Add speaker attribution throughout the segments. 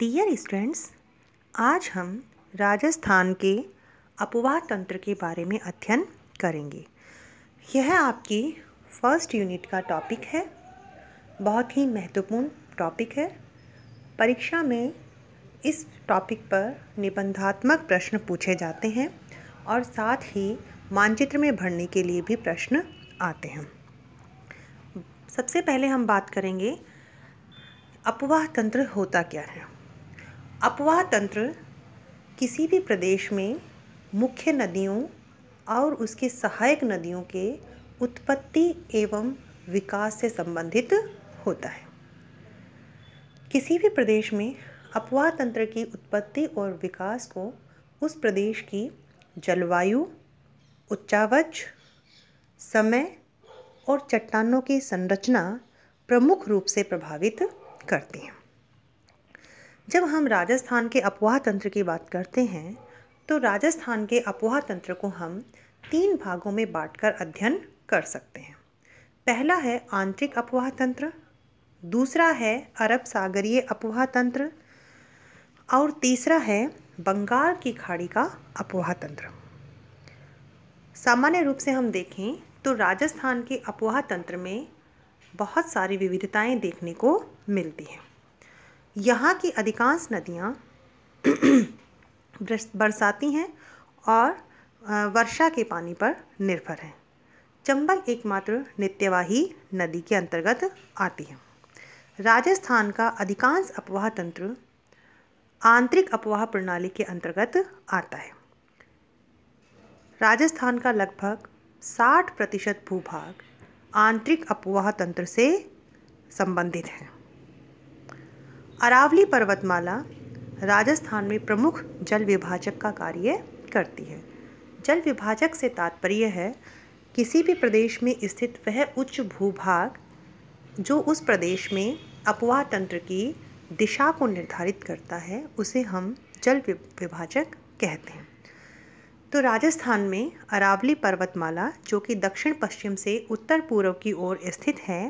Speaker 1: dear students आज हम राजस्थान के अपवाह तंत्र के बारे में अध्ययन करेंगे यह आपकी फर्स्ट यूनिट का टॉपिक है बहुत ही महत्वपूर्ण टॉपिक है परीक्षा में इस टॉपिक पर निबंधात्मक प्रश्न पूछे जाते हैं और साथ ही मानचित्र में भरने के लिए भी प्रश्न आते हैं सबसे पहले हम बात करेंगे अपवाह तंत्र होता क्या है अपवाह तंत्र किसी भी प्रदेश में मुख्य नदियों और उसके सहायक नदियों के उत्पत्ति एवं विकास से संबंधित होता है किसी भी प्रदेश में अपवाह तंत्र की उत्पत्ति और विकास को उस प्रदेश की जलवायु उच्चावच समय और चट्टानों की संरचना प्रमुख रूप से प्रभावित करती हैं जब हम राजस्थान के अपवाह तंत्र की बात करते हैं तो राजस्थान के अपवाह तंत्र को हम तीन भागों में बांटकर अध्ययन कर सकते हैं पहला है आंतरिक अपवाह तंत्र दूसरा है अरब सागरीय अपवाह तंत्र और तीसरा है बंगाल की खाड़ी का अपवाह तंत्र सामान्य रूप से हम देखें तो राजस्थान के अपवाह तंत्र में बहुत सारी विविधताएं देखने को मिलती हैं यहाँ की अधिकांश नदियाँ बरसाती हैं और वर्षा के पानी पर निर्भर हैं चंबल एकमात्र नित्यवाही नदी के अंतर्गत आती है राजस्थान का अधिकांश अपवाह तंत्र आंतरिक अपवाह प्रणाली के अंतर्गत आता है राजस्थान का लगभग 60 प्रतिशत भूभाग आंतरिक अपवाह तंत्र से संबंधित है अरावली पर्वतमाला राजस्थान में प्रमुख जल विभाजक का कार्य करती है जल विभाजक से तात्पर्य है किसी भी प्रदेश में स्थित वह उच्च भूभाग जो उस प्रदेश में अपवाह तंत्र की दिशा को निर्धारित करता है उसे हम जल विभाजक कहते हैं तो राजस्थान में अरावली पर्वतमाला जो कि दक्षिण पश्चिम से उत्तर पूर्व की ओर स्थित है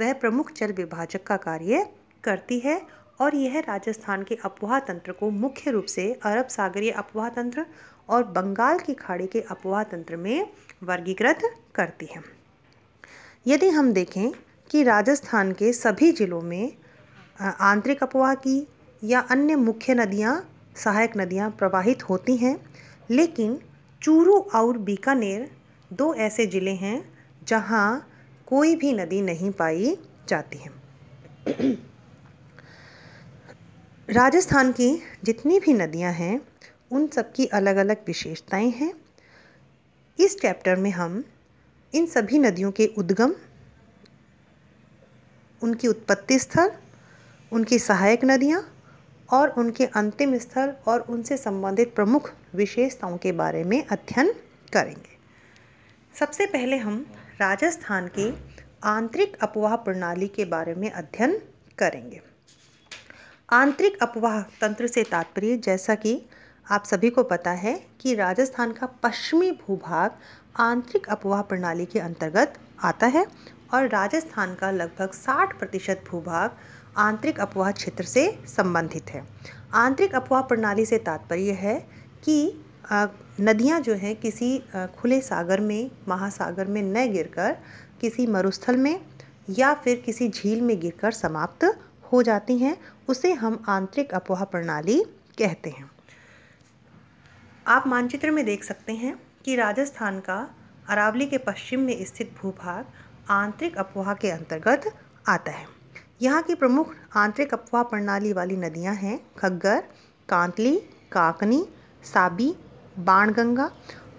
Speaker 1: वह प्रमुख जल विभाजक का कार्य करती है और यह राजस्थान के अपवाह तंत्र को मुख्य रूप से अरब सागरीय अपवाह तंत्र और बंगाल की खाड़ी के अपवाह तंत्र में वर्गीकृत करती है यदि हम देखें कि राजस्थान के सभी जिलों में आंतरिक अपवाह की या अन्य मुख्य नदियाँ सहायक नदियाँ प्रवाहित होती हैं लेकिन चूरू और बीकानेर दो ऐसे ज़िले हैं जहाँ कोई भी नदी नहीं पाई जाती है राजस्थान की जितनी भी नदियां हैं उन सब की अलग अलग विशेषताएं हैं इस चैप्टर में हम इन सभी नदियों के उद्गम उनकी उत्पत्ति स्थल उनकी सहायक नदियां और उनके अंतिम स्थल और उनसे संबंधित प्रमुख विशेषताओं के बारे में अध्ययन करेंगे सबसे पहले हम राजस्थान के आंतरिक अपवाह प्रणाली के बारे में अध्ययन करेंगे आंतरिक अपवाह तंत्र से तात्पर्य जैसा कि आप सभी को पता है कि राजस्थान का पश्चिमी भूभाग आंतरिक अपवाह प्रणाली के अंतर्गत आता है और राजस्थान का लगभग 60 प्रतिशत भूभाग आंतरिक अपवाह क्षेत्र से संबंधित है आंतरिक अपवाह प्रणाली से तात्पर्य है कि नदियां जो हैं किसी खुले सागर में महासागर में न गिरकर किसी मरुस्थल में या फिर किसी झील में गिरकर समाप्त हो जाती हैं उसे हम आंतरिक अपोह प्रणाली कहते हैं आप मानचित्र में देख सकते हैं कि राजस्थान का अरावली के पश्चिम में स्थित भूभाग आंतरिक अपवाह के अंतर्गत आता है यहाँ की प्रमुख आंतरिक अपवाह प्रणाली वाली नदियाँ हैं खग्गर कांतली काकनी साबी बाणगंगा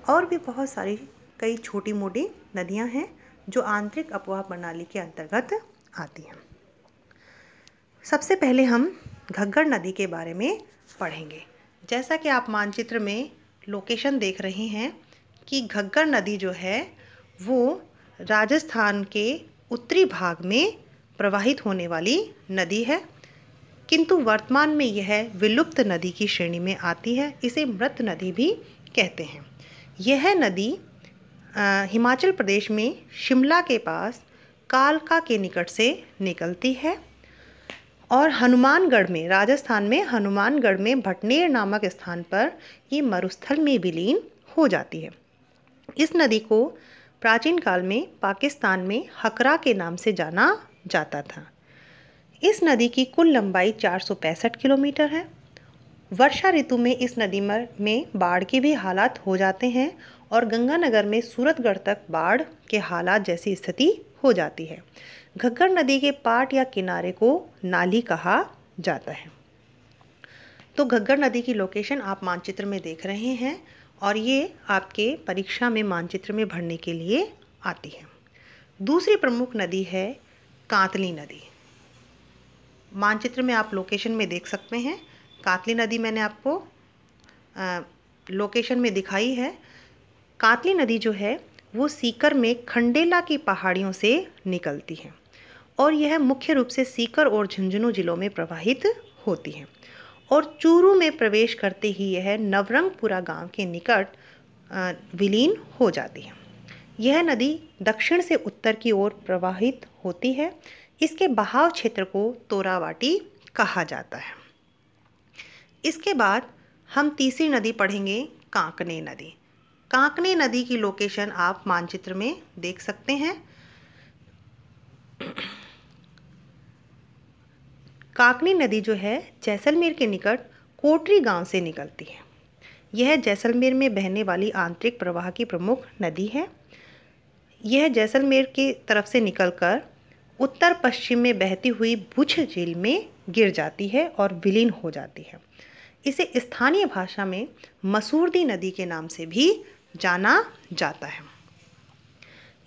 Speaker 1: और भी बहुत सारी कई छोटी मोटी नदियाँ हैं जो आंतरिक अपवाह प्रणाली के अंतर्गत आती हैं सबसे पहले हम घग्गर नदी के बारे में पढ़ेंगे जैसा कि आप मानचित्र में लोकेशन देख रहे हैं कि घग्गर नदी जो है वो राजस्थान के उत्तरी भाग में प्रवाहित होने वाली नदी है किंतु वर्तमान में यह विलुप्त नदी की श्रेणी में आती है इसे मृत नदी भी कहते हैं यह नदी हिमाचल प्रदेश में शिमला के पास कालका के निकट से निकलती है और हनुमानगढ़ में राजस्थान में हनुमानगढ़ में भटनेर नामक स्थान पर ये मरुस्थल में विलीन हो जाती है इस नदी को प्राचीन काल में पाकिस्तान में हकरा के नाम से जाना जाता था इस नदी की कुल लंबाई चार किलोमीटर है वर्षा ऋतु में इस नदी में बाढ़ के भी हालात हो जाते हैं और गंगानगर में सूरतगढ़ तक बाढ़ के हालात जैसी स्थिति हो जाती है घग्गर नदी के पाट या किनारे को नाली कहा जाता है तो घग्गर नदी की लोकेशन आप मानचित्र में देख रहे हैं और ये आपके परीक्षा में मानचित्र में भरने के लिए आती है दूसरी प्रमुख नदी है कांतली नदी मानचित्र में आप लोकेशन में देख सकते हैं कांतली नदी मैंने आपको आ, लोकेशन में दिखाई है कातली नदी जो है वो सीकर में खंडेला की पहाड़ियों से निकलती है और यह मुख्य रूप से सीकर और झुंझुनू जिलों में प्रवाहित होती है और चूरू में प्रवेश करते ही यह नवरंगपुरा गांव के निकट विलीन हो जाती है यह नदी दक्षिण से उत्तर की ओर प्रवाहित होती है इसके बहाव क्षेत्र को तोरावाटी कहा जाता है इसके बाद हम तीसरी नदी पढ़ेंगे कांकने नदी कांकने नदी की लोकेशन आप मानचित्र में देख सकते हैं कांकनी नदी जो है जैसलमेर के निकट कोटरी गांव से निकलती है यह जैसलमेर में बहने वाली आंतरिक प्रवाह की प्रमुख नदी है यह जैसलमेर के तरफ से निकलकर उत्तर पश्चिम में बहती हुई भुछ झील में गिर जाती है और विलीन हो जाती है इसे स्थानीय भाषा में मसूरदी नदी के नाम से भी जाना जाता है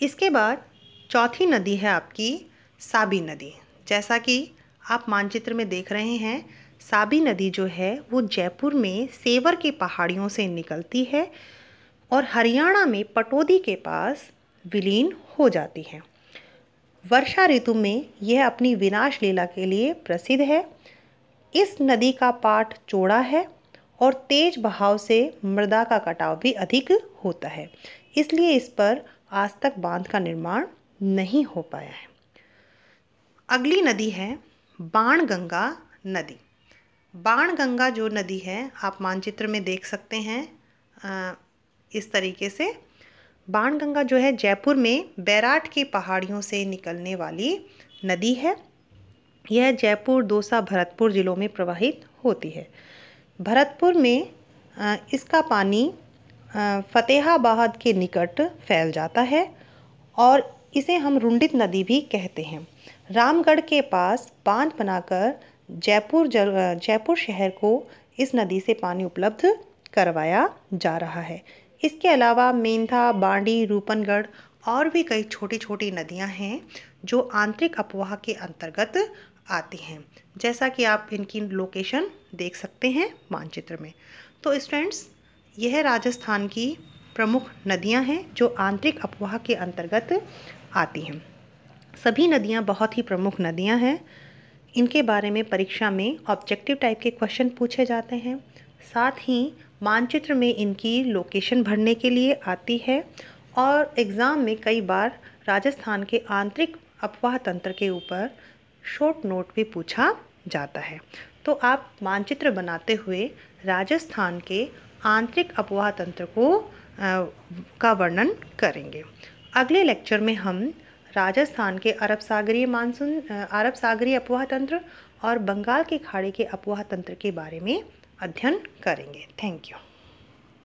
Speaker 1: इसके बाद चौथी नदी है आपकी साबी नदी जैसा कि आप मानचित्र में देख रहे हैं साबी नदी जो है वो जयपुर में सेवर के पहाड़ियों से निकलती है और हरियाणा में पटोदी के पास विलीन हो जाती है वर्षा ऋतु में यह अपनी विनाश लीला के लिए प्रसिद्ध है इस नदी का पाठ चौड़ा है और तेज बहाव से मृदा का कटाव भी अधिक होता है इसलिए इस पर आज तक बांध का निर्माण नहीं हो पाया है अगली नदी है बाण गंगा नदी बाण गंगा जो नदी है आप मानचित्र में देख सकते हैं इस तरीके से बाण गंगा जो है जयपुर में बैराट की पहाड़ियों से निकलने वाली नदी है यह जयपुर दोसा भरतपुर ज़िलों में प्रवाहित होती है भरतपुर में इसका पानी फतेहाबाद के निकट फैल जाता है और इसे हम रुंडित नदी भी कहते हैं रामगढ़ के पास बांध बनाकर जयपुर जयपुर शहर को इस नदी से पानी उपलब्ध करवाया जा रहा है इसके अलावा मेंधा बांडी रूपनगढ़ और भी कई छोटी छोटी नदियां हैं जो आंतरिक अपवाह के अंतर्गत आते हैं जैसा कि आप इनकी लोकेशन देख सकते हैं मानचित्र में तो स्टूडेंट्स यह राजस्थान की प्रमुख नदियां हैं जो आंतरिक अपवाह के अंतर्गत आती हैं सभी नदियां बहुत ही प्रमुख नदियां हैं इनके बारे में परीक्षा में ऑब्जेक्टिव टाइप के क्वेश्चन पूछे जाते हैं साथ ही मानचित्र में इनकी लोकेशन भरने के लिए आती है और एग्ज़ाम में कई बार राजस्थान के आंतरिक अपवाह तंत्र के ऊपर शॉर्ट नोट भी पूछा जाता है तो आप मानचित्र बनाते हुए राजस्थान के आंतरिक अपवाह तंत्र को आ, का वर्णन करेंगे अगले लेक्चर में हम राजस्थान के अरब सागरीय मानसून अरब सागरीय अपवाह तंत्र और बंगाल की खाड़ी के अपवाह तंत्र के बारे में अध्ययन करेंगे थैंक यू